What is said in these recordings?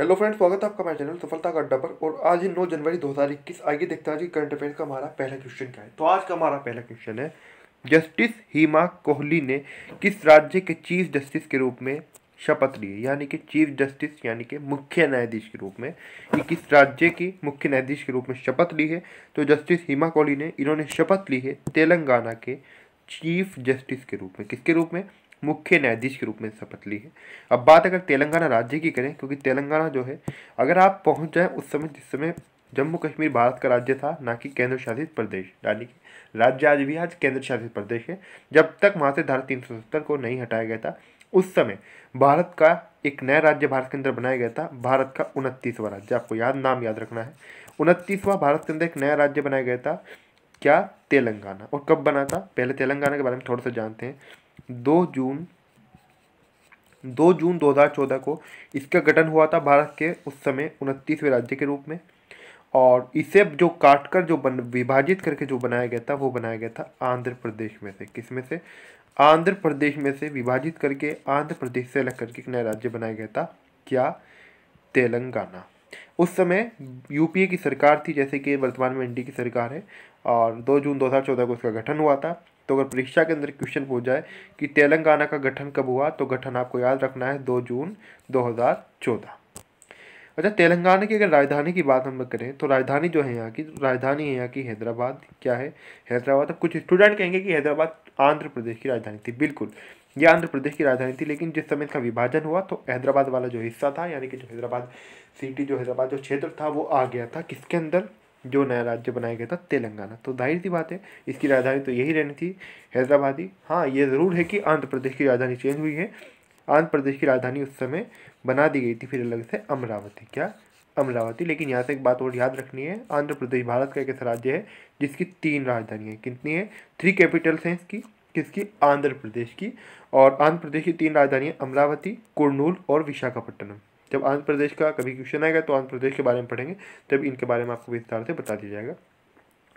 hello friends स्वागत है आपका मेरे चैनल सफलता का अड्डा पर और आज ही 9 जनवरी 2021 आइए देखते हैं जी करंट अफेयर का हमारा पहला क्वेश्चन क्या है तो आज का हमारा पहला क्वेश्चन है जस्टिस हीमा कोहली ने किस राज्य के चीफ जस्टिस के रूप में शपथ ली है यानी कि चीफ जस्टिस यानी कि मुख्य न्यायाधीश के रूप में ये किस राज्य की मुख्य न्यायाधीश के रूप में शपथ ली है तो जस्टिस हीमा कोहली ने इन्होंने शपथ ली है तेलंगाना के चीफ जस्टिस के रूप में किसके रूप में मुख्य न्यायाधीश के रूप में शपथ ली है अब बात अगर तेलंगाना राज्य की करें क्योंकि तेलंगाना जो है अगर आप पहुंच जाएं उस समय जिस समय जम्मू कश्मीर भारत का राज्य था ना कि केंद्र शासित प्रदेश यानी कि राज्य आज भी आज केंद्र शासित प्रदेश है जब तक वहाँ से धारा तीन को नहीं हटाया गया था उस समय भारत का एक नया राज्य भारत के अंदर बनाया गया था भारत का उनतीसवां राज्य आपको याद नाम याद रखना है उनतीसवां भारत के अंदर एक नया राज्य बनाया गया था क्या तेलंगाना और कब बना था पहले तेलंगाना के बारे में थोड़ा सा जानते हैं दो जून दो जून 2014 को इसका गठन हुआ था भारत के उस समय उनतीसवें राज्य के रूप में और इसे जो काट कर जो बन विभाजित करके जो बनाया गया था वो बनाया गया था आंध्र प्रदेश में से किस में से आंध्र प्रदेश में से विभाजित करके आंध्र प्रदेश से अलग करके एक नया राज्य बनाया गया था क्या तेलंगाना उस समय यूपीए की सरकार थी जैसे कि वर्तमान में एनडी की सरकार है और 2 जून 2014 को इसका गठन हुआ था तो अगर परीक्षा के अंदर क्वेश्चन पूछ जाए कि तेलंगाना का गठन कब हुआ तो गठन आपको याद रखना है दो जून चौदह अच्छा तेलंगाना की अगर राजधानी की बात हम करें तो राजधानी जो है यहाँ की राजधानी है यहाँ की हैदराबाद क्या है हैदराबाद अब कुछ स्टूडेंट कहेंगे कि हैदराबाद आंध्र प्रदेश की राजधानी थी बिल्कुल ये आंध्र प्रदेश की राजधानी थी लेकिन जिस समय इसका विभाजन हुआ तो हैदराबाद वाला जो हिस्सा था यानी कि जो हैदराबाद सिटी जो हैदराबाद जो क्षेत्र था वो आ गया था किसके अंदर जो नया राज्य बनाया गया था तेलंगाना तो जाहिर सी बात है इसकी राजधानी तो यही रहनी थी हैदराबाद ही हाँ ये ज़रूर है कि आंध्र प्रदेश की राजधानी चेंज हुई है आंध्र प्रदेश की राजधानी उस समय बना दी गई थी फिर अलग से अमरावती क्या अमरावती लेकिन यहाँ से एक बात और याद रखनी है आंध्र प्रदेश भारत का एक ऐसा राज्य है जिसकी तीन राजधानी है कितनी है थ्री कैपिटल्स हैं इसकी किसकी आंध्र प्रदेश की और आंध्र प्रदेश की तीन राजधानियाँ अमरावती कुरनूल और विशाखापट्टनम जब आंध्र प्रदेश का कभी क्वेश्चन आएगा तो आंध्र प्रदेश के बारे में पढ़ेंगे तब इनके बारे में आपको विस्तार से बता दिया जाएगा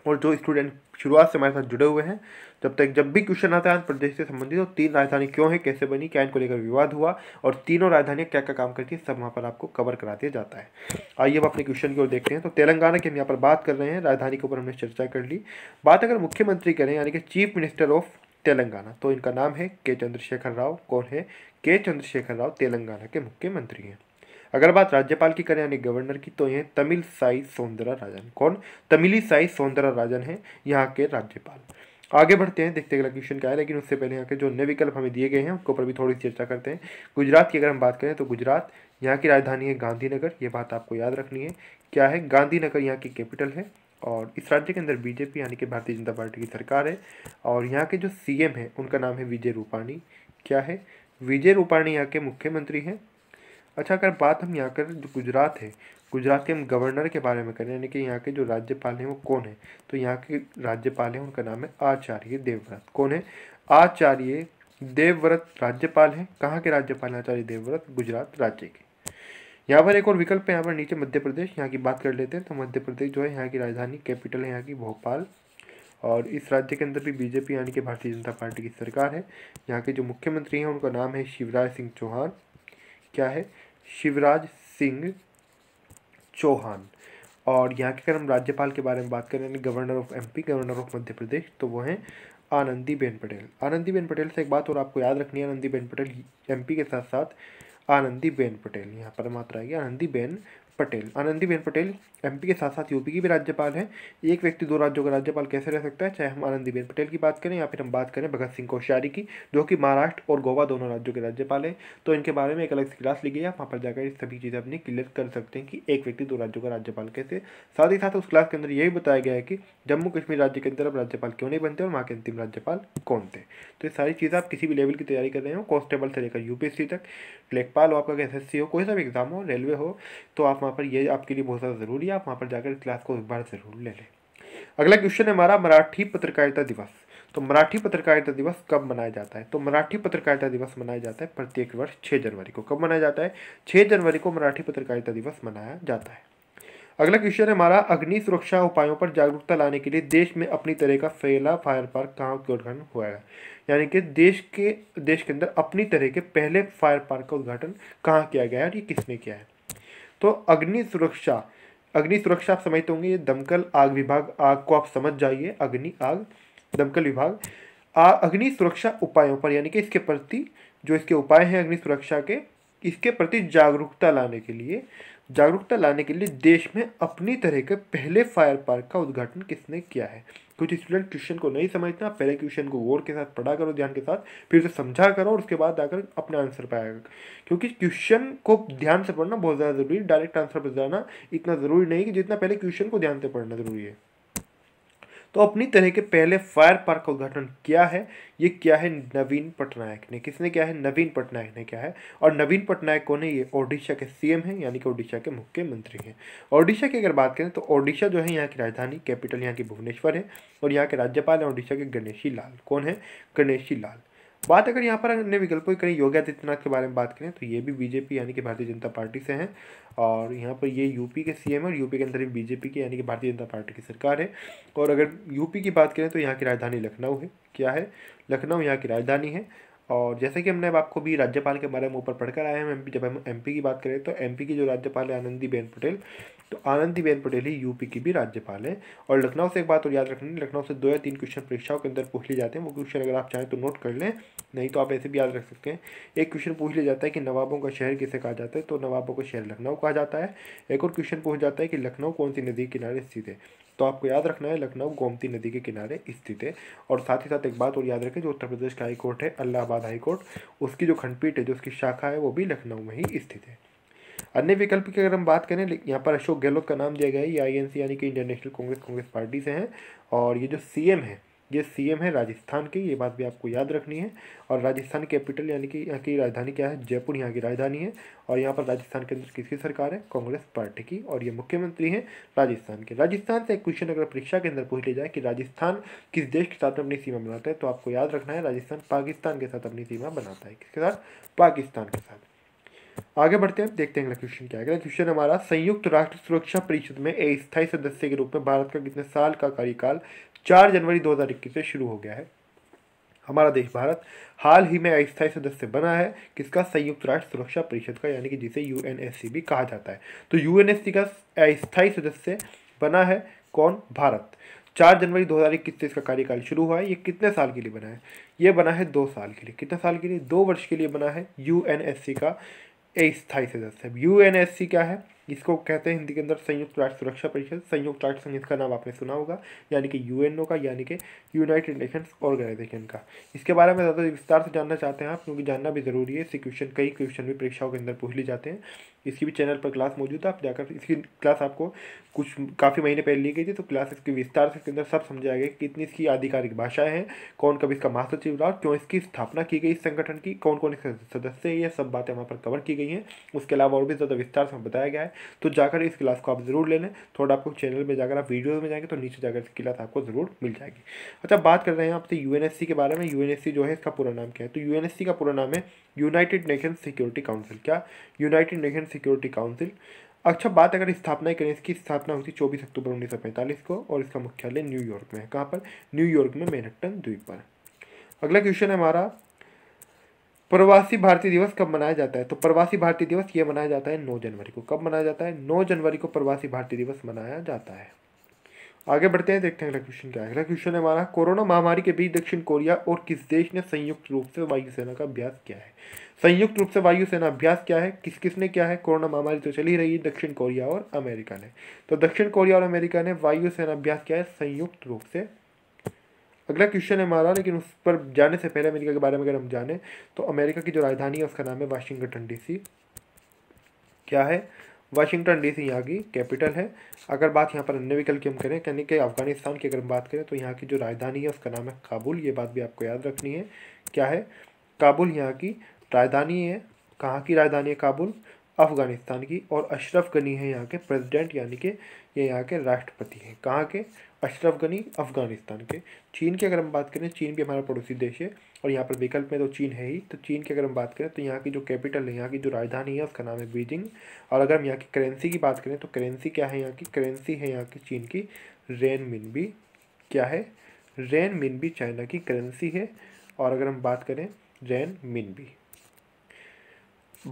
और जो स्टूडेंट शुरुआत से हमारे साथ जुड़े हुए हैं तब तक जब भी क्वेश्चन आता है आंध्र प्रदेश से संबंधित तो तीन राजधानी क्यों है कैसे बनी क्या इनको लेकर विवाद हुआ और तीनों राजधानियाँ क्या क्या काम करती है सब वहाँ पर आपको कवर करा दिया जाता है आइए अब अपने क्वेश्चन की ओर देखते हैं तो तेलंगाना की हम यहाँ पर बात कर रहे हैं राजधानी के ऊपर हमने चर्चा कर ली बात अगर मुख्यमंत्री करें यानी कि चीफ मिनिस्टर ऑफ तेलंगाना तो इनका नाम है के चंद्रशेखर राव कौन है के चंद्रशेखर राव तेलंगाना के मुख्यमंत्री हैं अगर बात राज्यपाल की करें यानी गवर्नर की तो ये तमिल साई सौंदरा राजन कौन तमिली साई सौंदरा राजन है यहाँ के राज्यपाल आगे बढ़ते हैं देखते हैं अगला क्वेश्चन क्या है लेकिन उससे पहले यहाँ के जो नए विकल्प हमें दिए गए हैं उनके ऊपर भी थोड़ी चर्चा करते हैं गुजरात की अगर हम बात करें तो गुजरात यहाँ की राजधानी है गांधीनगर ये बात आपको याद रखनी है क्या है गांधीनगर यहाँ की कैपिटल है और इस राज्य के अंदर बीजेपी यानी कि भारतीय जनता पार्टी की सरकार है और यहाँ के जो सी है उनका नाम है विजय रूपाणी क्या है विजय रूपाणी यहाँ के मुख्यमंत्री हैं अच्छा अगर बात हम यहाँ कर जो गुजरात है गुजरात के हम गवर्नर के बारे में करें यानी कि यहाँ के जो राज्यपाल हैं वो कौन है तो यहाँ के राज्यपाल हैं उनका नाम है आचार्य देवव्रत कौन है आचार्य देवव्रत राज्यपाल हैं कहाँ के राज्यपाल हैं आचार्य देवव्रत गुजरात राज्य के यहाँ पर एक और विकल्प है यहाँ पर नीचे मध्य प्रदेश यहाँ की बात कर लेते हैं तो मध्य प्रदेश जो है यहाँ की राजधानी कैपिटल है यहाँ की भोपाल और इस राज्य के अंदर भी बीजेपी यानी कि भारतीय जनता पार्टी की सरकार है यहाँ के जो मुख्यमंत्री हैं उनका नाम है शिवराज सिंह चौहान क्या है शिवराज सिंह चौहान और यहाँ के अगर हम राज्यपाल के बारे में बात करें यानी governor of MP governor of Madhya Pradesh तो वो हैं आनंदीबेन पटेल आनंदीबेन पटेल से एक बात और आपको याद रखनी है आनंदीबेन पटेल एमपी के साथ साथ आनंदीबेन पटेल यहाँ पर मात्रा आएगी आनंदीबेन पटेल आनंदीबेन पटेल एमपी के साथ साथ यूपी की भी राज्यपाल हैं एक व्यक्ति दो राज्यों का राज्यपाल कैसे रह सकता है चाहे हम आनंदीबेन पटेल की बात करें या फिर हम बात करें भगत सिंह कोश्यारी की जो कि महाराष्ट्र और गोवा दोनों राज्यों के राज्यपाल हैं तो इनके बारे में एक अलग से क्लास ली गई है वहाँ पर जाकर इस सभी चीज़ें अपनी क्लियर कर सकते हैं कि एक व्यक्ति दो राज्यों का राज्यपाल कैसे साथ ही साथ उस क्लास के अंदर यही भी बताया गया है कि जम्मू कश्मीर राज्य के अंदर अब राज्यपाल क्यों नहीं बनते और वहाँ के अंतिम राज्यपाल कौन थे तो ये सारी चीज़ें आप किसी भी लेवल की तैयारी कर रहे हो कॉन्स्टेबल से लेकर यूपीएससी तक लेखपाल हो आपका एस हो कोई सा भी एग्जाम हो रेलवे हो तो आप वहाँ वहाँ पर ये आपके लिए बहुत ज़्यादा ज़रूरी है आप वहाँ पर जाकर क्लास को एक बार ज़रूर ले लें अगला क्वेश्चन है हमारा मराठी पत्रकारिता दिवस तो मराठी पत्रकारिता दिवस कब मनाया जाता है तो मराठी पत्रकारिता दिवस मनाया जाता है प्रत्येक वर्ष छः जनवरी को कब मनाया जाता है छः जनवरी को मराठी पत्रकारिता दिवस मनाया जाता है अगला क्वेश्चन है हमारा अग्नि सुरक्षा उपायों पर जागरूकता लाने के लिए देश में अपनी तरह का फैला फायर पार्क कहाँ का उद्घाटन हुआ है यानी कि देश के देश के अंदर अपनी तरह के पहले फायर पार्क का उद्घाटन कहाँ किया गया है और ये किसने किया है तो अग्नि सुरक्षा अग्नि सुरक्षा आप समझते होंगे ये दमकल आग विभाग आग को आप समझ जाइए अग्नि आग दमकल विभाग आ अग्नि सुरक्षा उपायों पर यानी कि इसके प्रति जो इसके उपाय हैं अग्नि सुरक्षा के इसके प्रति जागरूकता लाने के लिए जागरूकता लाने के लिए देश में अपनी तरह के पहले फायर पार्क का उद्घाटन किसने किया है कुछ स्टूडेंट क्वेश्चन को नहीं समझना पहले क्वेश्चन को गौर के साथ पढ़ा करो ध्यान के साथ फिर उसे समझा करो और उसके बाद आकर अपने आंसर पर आएगा क्योंकि क्वेश्चन को ध्यान से पढ़ना बहुत ज़्यादा ज़रूरी है डायरेक्ट आंसर पर जाना इतना ज़रूरी नहीं कि जितना पहले क्वेश्चन को ध्यान से पढ़ना ज़रूरी है तो अपनी तरह के पहले फायर पार्क का उद्घाटन किया है ये क्या है नवीन पटनायक ने किसने क्या है नवीन पटनायक ने क्या है और नवीन पटनायक कौन है ये ओडिशा के सीएम हैं यानी कि ओडिशा के मुख्यमंत्री हैं ओडिशा की अगर बात करें तो ओडिशा जो है यहाँ की राजधानी कैपिटल यहाँ की भुवनेश्वर है और यहाँ के राज्यपाल हैं ओडिशा के गणेशी लाल कौन है गणेशी लाल बात अगर यहाँ पर अन्य विकल्पों की करें योगी आदित्यनाथ के बारे में बात करें तो ये भी बीजेपी यानी कि भारतीय जनता पार्टी से हैं और यहाँ पर ये यूपी के सीएम है और यूपी के अंदर ही बीजेपी की यानी कि भारतीय जनता पार्टी की सरकार है और अगर यूपी की बात करें तो यहाँ की राजधानी लखनऊ है क्या है लखनऊ यहाँ की राजधानी है और जैसे कि हमने अब आपको भी राज्यपाल के बारे में ऊपर पढ़कर आए हैं एम जब हम एम की बात करें तो एम की जो राज्यपाल है आनंदीबेन पटेल तो आनंदीबेन पटेल ही यूपी की भी राज्यपाल है और लखनऊ से एक बात और याद रखनी लखनऊ से दो या तीन क्वेश्चन परीक्षाओं के अंदर पूछ लिए जाते हैं वो क्वेश्चन अगर आप चाहें तो नोट कर लें नहीं तो आप ऐसे भी याद रख सकते हैं एक क्वेश्चन पूछ लिया जाता है कि नवाबों का शहर किसे कहा जाता है तो नवाबों का शहर लखनऊ कहा जाता है एक और क्वेश्चन पूछ जाता है कि लखनऊ कौन सी नदी किनारे स्थित है तो आपको याद रखना है लखनऊ गोमती नदी के किनारे स्थित है और साथ ही साथ एक बात और याद रखें जो उत्तर प्रदेश का हाईकोर्ट है अलाहाबाद हाईकोर्ट उसकी जो खंडपीठ है जो उसकी शाखा है वो भी लखनऊ में ही स्थित है अन्य विकल्प की अगर हम बात करें यहाँ पर अशोक गहलोत का नाम दिया गया है ये आई यानी कि Indian National Congress Congress party से हैं और ये जो सी है ये एम है राजस्थान की ये बात भी आपको याद रखनी है और राजस्थान कैपिटल यानी कि यहाँ की राजधानी क्या है जयपुर यहाँ की राजधानी है और यहाँ पर राजस्थान के अंदर किसकी सरकार है कांग्रेस पार्टी की और ये मुख्यमंत्री हैं राजस्थान के राजस्थान से एक क्वेश्चन अगर परीक्षा के अंदर पूछ लिया जाए कि राजस्थान किस देश के साथ अपनी सीमा बनाता है तो आपको याद रखना है राजस्थान पाकिस्तान के साथ अपनी सीमा बनाता है किसके साथ पाकिस्तान के साथ आगे बढ़ते हैं देखते हैं अगला क्वेश्चन क्या है अगला क्वेश्चन हमारा संयुक्त राष्ट्र सुरक्षा परिषद में अस्थायी सदस्य के रूप में भारत का कितने साल का कार्यकाल चार जनवरी दो से शुरू हो गया है हमारा देश भारत हाल ही में अस्थायी सदस्य बना है किसका संयुक्त राष्ट्र सुरक्षा परिषद का यानी कि जिसे यू भी कहा जाता है तो यू का अस्थायी सदस्य बना है कौन भारत चार जनवरी दो हज़ार इक्कीस से इसका कार्यकाल शुरू हुआ है ये कितने साल के लिए बना है ये बना है दो साल के लिए कितने साल के लिए दो वर्ष के लिए बना है यू का स्थायी सदस्य सी क्या है इसको कहते हैं हिंदी के अंदर संयुक्त राष्ट्र सुरक्षा परिषद संयुक्त राष्ट्र संघ इसका नाम आपने सुना होगा यानी कि यूएनओ का यानी कि यूनाइटेड नेशंस ऑर्गेनाइजेशन का इसके बारे में ज़्यादा विस्तार से जानना चाहते हैं आप क्योंकि जानना भी ज़रूरी है इससे क्वेश्चन कई क्वेश्चन भी परीक्षाओं के अंदर पूछ लिए जाते हैं इसकी भी चैनल पर क्लास मौजूद है आप जाकर इसकी क्लास आपको कुछ काफ़ी महीने पहले ली गई थी तो क्लास इसके विस्तार से इसके अंदर सब समझाया गया कितनी इसकी आधिकारिक भाषाएं हैं कौन कब इसका महासचिव रहा क्यों इसकी स्थापना की गई इस संगठन की कौन कौन इसके सदस्य है ये सब बातें वहाँ पर कवर की गई हैं उसके अलावा और भी ज़्यादा विस्तार से बताया गया है है तो जाकर इस क्लास को आप ज़रूर ले लें थोड़ा आपको चैनल में जाकर आप वीडियो में जाएंगे तो नीचे जाकर इसकी क्लास आपको ज़रूर मिल जाएगी अच्छा बात कर रहे हैं आपसे यू के बारे में यू जो है इसका पूरा नाम क्या है तो यू का पूरा नाम है यूनाइटेड नेशन सिक्योरिटी काउंसिल क्या यूनाइटेड नेशन सिक्योरिटी काउंसिल अच्छा बात अगर स्थापना करें इसकी स्थापना हुई थी चौबीस अक्टूबर उन्नीस सौ पैंतालीस को और इसका मुख्यालय न्यूयॉर्क में है कहाँ पर न्यूयॉर्क में मेनहट्टन द्वीप पर अगला क्वेश्चन है हमारा प्रवासी भारतीय दिवस कब मनाया जाता है तो प्रवासी भारतीय दिवस ये मनाया जाता है नौ जनवरी को कब मनाया जाता है नौ जनवरी को प्रवासी भारतीय दिवस मनाया जाता है आगे बढ़ते हैं देखते हैं अगला क्वेश्चन क्या है अगला क्वेश्चन है हमारा कोरोना महामारी के बीच दक्षिण कोरिया और किस देश ने संयुक्त रूप से वायुसेना का अभ्यास किया है संयुक्त रूप से वायुसेना अभ्यास क्या है किस किसने क्या है कोरोना महामारी तो चली रही है दक्षिण कोरिया और अमेरिका ने तो दक्षिण कोरिया और अमेरिका ने वायुसेना अभ्यास किया है संयुक्त रूप से अगला क्वेश्चन है हमारा लेकिन उस पर जाने से पहले अमेरिका के बारे में अगर हम जाने तो अमेरिका की जो राजधानी है उसका नाम है वाशिंगटन डीसी क्या है वाशिंगटन डीसी यहाँ की कैपिटल है अगर बात यहाँ पर अन्य विकल्प की हम करें यानी कि अफगानिस्तान की अगर हम बात करें तो यहाँ की जो राजधानी है उसका नाम है काबुल ये बात भी आपको याद रखनी है क्या है काबुल यहाँ की राजधानी है कहाँ की राजधानी है काबुल अफ़गानिस्तान की और अशरफ गनी है यहाँ के प्रेसिडेंट यानी कि ये यहाँ के राष्ट्रपति हैं कहाँ के अशरफ गनी अफ़गानिस्तान के चीन की अगर हम बात करें चीन भी हमारा पड़ोसी देश है और यहाँ पर विकल्प में तो चीन है ही तो चीन की अगर हम बात करें तो यहाँ की जो कैपिटल है यहाँ की जो राजधानी है उसका नाम है बीजिंग और अगर हम यहाँ की करेंसी की बात करें तो करेंसी क्या है यहाँ की करेंसी है यहाँ की चीन की रेन मिन भी क्या है रेन मिन भी चाइना की करेंसी है और अगर हम बात करें रेन मिन भी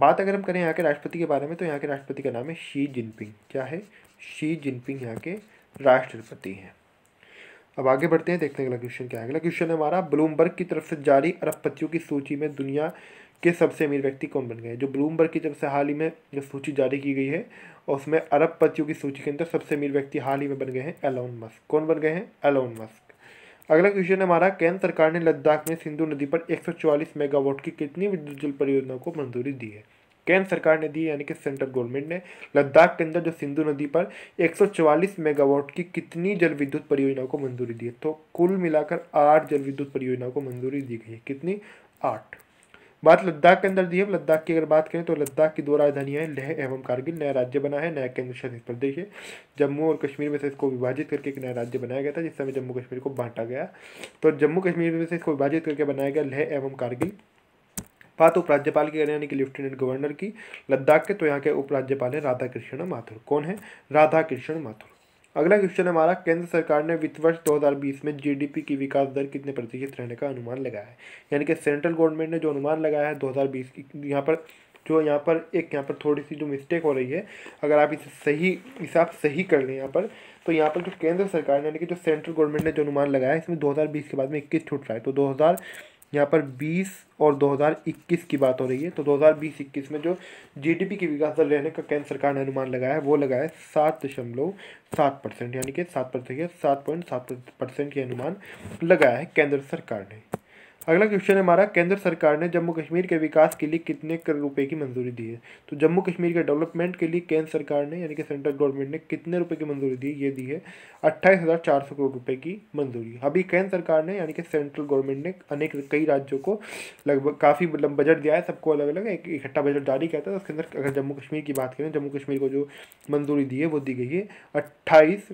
बात अगर हम करें यहाँ के राष्ट्रपति के बारे में तो यहाँ के राष्ट्रपति का नाम है शी जिनपिंग क्या है शी जिनपिंग यहाँ के राष्ट्रपति हैं अब आगे बढ़ते हैं देखते हैं अगला क्वेश्चन क्या है अगला क्वेश्चन हमारा ब्लूमबर्ग की तरफ से जारी अरबपतियों की सूची में दुनिया के सबसे अमीर व्यक्ति कौन बन गए जो ब्लूमबर्ग की तरफ से हाल ही में जो सूची जारी की गई है और उसमें अरबपतियों की सूची के अंदर सबसे अमीर व्यक्ति हाल ही में बन गए हैं एलोन मस्क कौन बन गए हैं एलोन मस्क अगला क्वेश्चन हमारा केंद्र सरकार ने लद्दाख में सिंधु नदी पर एक मेगावाट की कितनी विद्युत जल परियोजनाओं को मंजूरी दी है केंद्र सरकार ने दी यानी कि सेंट्रल गवर्नमेंट ने लद्दाख के अंदर जो सिंधु नदी पर 144 मेगावाट की कितनी जल विद्युत परियोजनाओं को मंजूरी दी है तो कुल मिलाकर आठ जल विद्युत परियोजनाओं को मंजूरी दी गई है कितनी आठ बात लद्दाख के अंदर दी है लद्दाख की अगर बात करें तो लद्दाख की दो राजधानियां हैं लेह एवं कारगिल नया राज्य बना है नया केंद्र शासित प्रदेश है जम्मू और कश्मीर में से इसको विभाजित करके एक नया राज्य बनाया गया था जिस समय जम्मू कश्मीर को बांटा गया तो जम्मू कश्मीर में से इसको विभाजित करके बनाया गया लेह एवं कारगिल बात तो उपराज्यपाल की करें यानी कि लेफ्टिनेंट गवर्नर की लद्दाख के तो यहाँ के उपराज्यपाल है राधा कृष्ण माथुर कौन है राधा कृष्ण माथुर अगला क्वेश्चन हमारा केंद्र सरकार ने वित्त वर्ष 2020 में जीडीपी की विकास दर कितने प्रतिशत रहने का अनुमान लगाया है यानी कि सेंट्रल गवर्नमेंट ने जो अनुमान लगाया है 2020 हज़ार यहाँ पर जो यहाँ पर एक यहाँ पर थोड़ी सी जो मिस्टेक हो रही है अगर आप इसे सही हिसाब सही कर लें यहाँ पर तो यहाँ पर जो केंद्र सरकार ने यानी कि जो सेंट्रल गवर्नमेंट ने जो अनुमान लगाया है इसमें दो के बाद में इक्कीस छूट रहा है तो दो यहाँ पर 20 और 2021 की बात हो रही है तो 2020-21 में जो जीडीपी की विकास दर रहने का केंद्र सरकार ने अनुमान लगाया है वो लगाया है सात दशमलव सात परसेंट यानी कि सात परसेंट सात पॉइंट सात परसेंट ये अनुमान लगाया है केंद्र सरकार ने अगला क्वेश्चन है हमारा केंद्र सरकार ने जम्मू कश्मीर के विकास के लिए कितने करोड़ रुपए की मंजूरी दी है तो जम्मू कश्मीर के डेवलपमेंट के लिए केंद्र सरकार ने यानी कि सेंट्रल गवर्नमेंट ने कितने रुपए की मंजूरी दी ये दी है अट्ठाईस हज़ार चार सौ करोड़ रुपए की मंजूरी अभी केंद्र सरकार ने यानी कि सेंट्रल गवर्नमेंट ने अनेक कई राज्यों को लगभग काफ़ी बजट मतलब दिया है सबको अलग अलग एक इकट्ठा बजट जारी किया था उसके अंदर अगर जम्मू कश्मीर की बात करें जम्मू कश्मीर को जो मंजूरी दी है वो दी गई है अट्ठाईस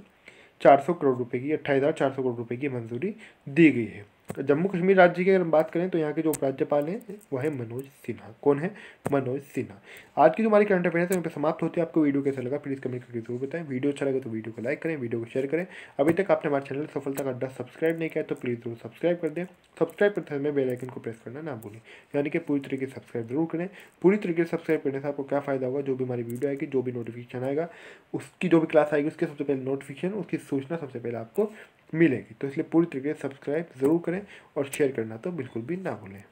चार सौ करोड़ रुपए की अट्ठाईस हज़ार चार सौ करोड़ रुपए की मंजूरी दी गई है तो जम्मू कश्मीर राज्य की अगर हम बात करें तो यहाँ के जो उपराज्यपाल हैं वह है मनोज सिन्हा कौन है मनोज सिन्हा आज की जो हमारी करंट अफेयर है यहाँ पर समाप्त होती है आपको वीडियो कैसा लगा प्लीज़ कमेंट करके जरूर बताएं वीडियो अच्छा लगा तो वीडियो को लाइक करें वीडियो को शेयर करें अभी तक आपने हमारे चैनल सफलता का अड्डा सब्सक्राइब नहीं किया तो प्लीज़ जरूर सब्सक्राइब कर दें सब्सक्राइब करते समय बेलाइकन को प्रेस करना ना भूलें यानी कि पूरी तरीके से सब्सक्राइब जरूर करें पूरी तरीके से सब्सक्राइब करने से आपको क्या फ़ायदा होगा जो भी हमारी वीडियो आएगी जो भी नोटिफिकेशन आएगा उसकी जो भी क्लास आएगी उसके सबसे पहले नोटिफिकेशन उसकी सूचना सबसे पहले आपको मिलेगी तो इसलिए पूरी तरीके से सब्सक्राइब ज़रूर करें और शेयर करना तो बिल्कुल भी ना भूलें